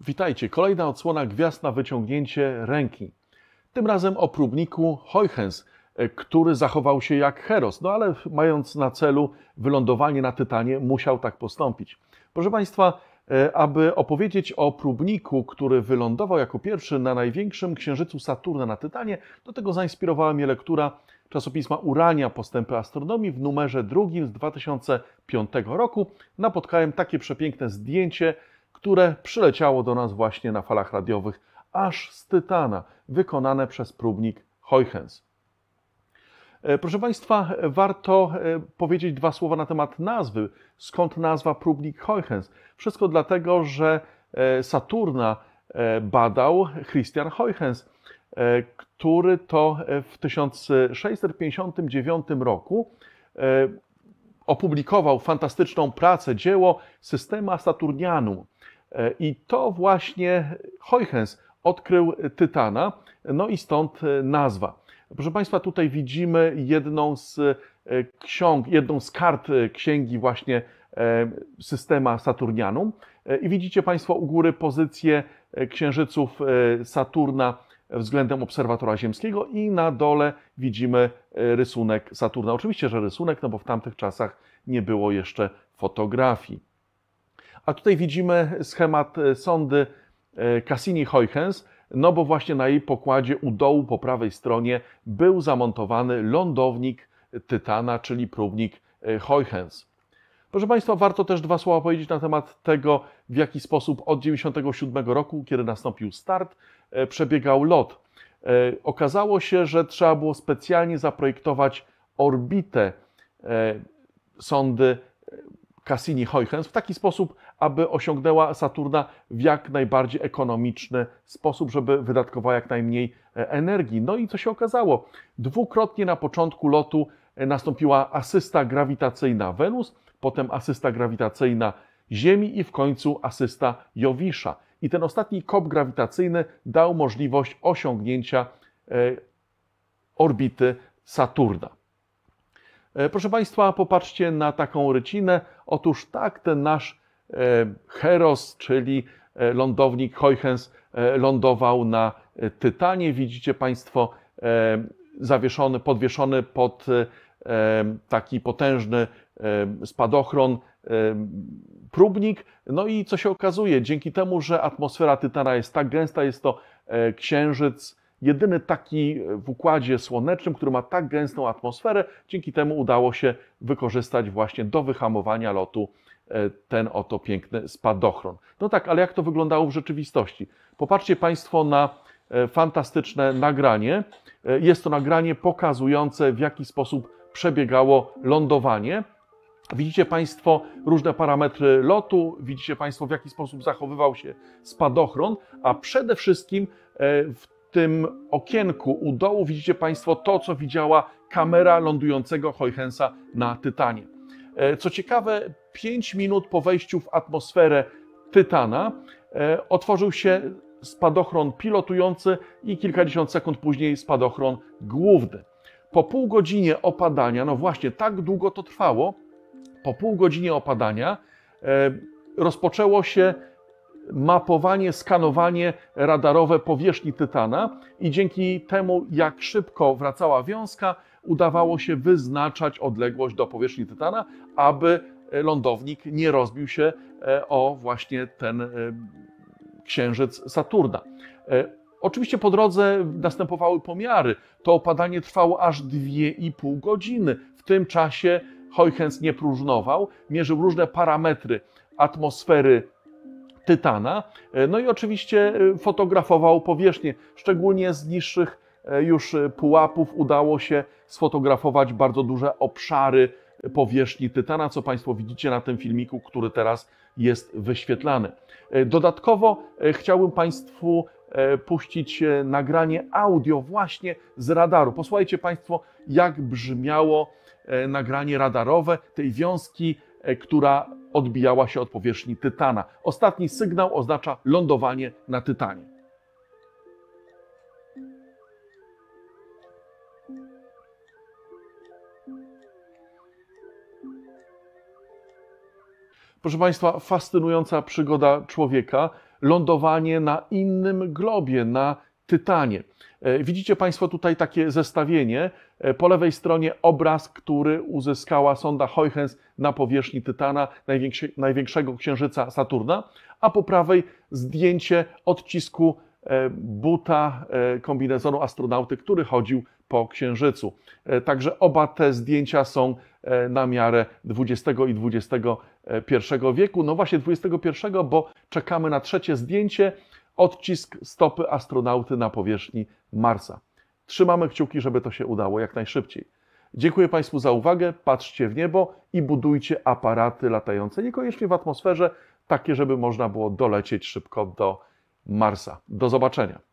Witajcie, kolejna odsłona gwiazd na wyciągnięcie ręki. Tym razem o próbniku Huygens, e, który zachował się jak Heros, no ale mając na celu wylądowanie na Tytanie, musiał tak postąpić. Proszę Państwa, e, aby opowiedzieć o próbniku, który wylądował jako pierwszy na największym księżycu Saturna na Tytanie, do tego zainspirowała mnie lektura czasopisma Urania Postępy Astronomii w numerze drugim z 2005 roku. Napotkałem takie przepiękne zdjęcie które przyleciało do nas właśnie na falach radiowych aż z Tytana, wykonane przez próbnik Huygens. E, proszę Państwa, warto e, powiedzieć dwa słowa na temat nazwy. Skąd nazwa próbnik Huygens? Wszystko dlatego, że e, Saturna badał Christian Huygens, który to w 1659 roku opublikował fantastyczną pracę, dzieło Systema Saturnianum. E, I to właśnie Huygens odkrył Tytana, no i stąd e, nazwa. Proszę Państwa, tutaj widzimy jedną z e, ksiąg, jedną z kart księgi właśnie systema Saturnianum. I widzicie Państwo u góry pozycję księżyców Saturna względem obserwatora ziemskiego i na dole widzimy rysunek Saturna. Oczywiście, że rysunek, no bo w tamtych czasach nie było jeszcze fotografii. A tutaj widzimy schemat e, sondy e, Cassini-Huygens, no bo właśnie na jej pokładzie u dołu po prawej stronie był zamontowany lądownik Tytana, czyli próbnik e, Huygens. Proszę Państwa, warto też dwa słowa powiedzieć na temat tego, w jaki sposób od 1997 roku, kiedy nastąpił start, przebiegał lot. Okazało się, że trzeba było specjalnie zaprojektować orbitę sondy Cassini-Huygens w taki sposób, aby osiągnęła Saturna w jak najbardziej ekonomiczny sposób, żeby wydatkowała jak najmniej e, energii. No i co się okazało? Dwukrotnie na początku lotu e, nastąpiła asysta grawitacyjna Wenus, potem asysta grawitacyjna Ziemi i w końcu asysta Jowisza. I ten ostatni kop grawitacyjny dał możliwość osiągnięcia e, orbity Saturna. Proszę Państwa, popatrzcie na taką rycinę. Otóż tak ten nasz e, Heros, czyli e, lądownik Huygens, e, lądował na Tytanie. Widzicie Państwo zawieszony, podwieszony pod taki potężny spadochron, próbnik. No i co się okazuje, dzięki temu, że atmosfera Tytana jest tak gęsta, jest to księżyc, jedyny taki e, w układzie słonecznym, który ma tak gęstą atmosferę, dzięki temu udało się wykorzystać właśnie do wyhamowania lotu e, ten oto piękny spadochron. No tak, ale jak to wyglądało w rzeczywistości? Popatrzcie Państwo na e, fantastyczne nagranie. Jest to nagranie pokazujące, w jaki sposób przebiegało lądowanie. Widzicie Państwo różne parametry lotu, widzicie Państwo w jaki sposób zachowywał się spadochron, a przede wszystkim w tym okienku u dołu widzicie Państwo to, co widziała kamera lądującego Huygensa na Tytanie. E, co ciekawe, 5 minut po wejściu w atmosferę Tytana e, otworzył się spadochron pilotujący i kilkadziesiąt sekund później spadochron główny. Po pół godzinie opadania, no właśnie tak długo to trwało, po pół godzinie opadania e, rozpoczęło się mapowanie, skanowanie radarowe powierzchni Tytana i dzięki temu, jak szybko wracała wiązka, udawało się wyznaczać odległość do powierzchni Tytana, aby e, lądownik nie rozbił się e, o właśnie ten e, księżyc Saturna. Oczywiście po drodze następowały pomiary. To opadanie trwało aż 2,5 godziny. W tym czasie Huygens nie próżnował, mierzył różne parametry atmosfery Tytana. E, no i oczywiście e, fotografował powierzchnię, szczególnie z niższych e, już pułapów udało się sfotografować bardzo duże obszary powierzchni Tytana, co Państwo widzicie na tym filmiku, który teraz jest wyświetlany. Dodatkowo chciałbym Państwu puścić nagranie audio właśnie z radaru. Posłuchajcie Państwo, jak brzmiało nagranie radarowe tej wiązki, która odbijała się od powierzchni Tytana. Ostatni sygnał oznacza lądowanie na Tytanie. Proszę Państwa, fascynująca przygoda człowieka. Lądowanie na innym globie, na tytanie. E, widzicie Państwo tutaj takie zestawienie. E, po lewej stronie obraz, który uzyskała sonda Huygens na powierzchni Tytana, największego księżyca Saturna, a po prawej zdjęcie odcisku e, buta kombinezonu astronauty, który chodził po księżycu. Także oba te zdjęcia są na miarę XX i XXI wieku. No właśnie XXI, bo czekamy na trzecie zdjęcie odcisk stopy astronauty na powierzchni Marsa. Trzymamy kciuki, żeby to się udało jak najszybciej. Dziękuję Państwu za uwagę, patrzcie w niebo i budujcie aparaty latające niekoniecznie w atmosferze, takie, żeby można było dolecieć szybko do Marsa. Do zobaczenia.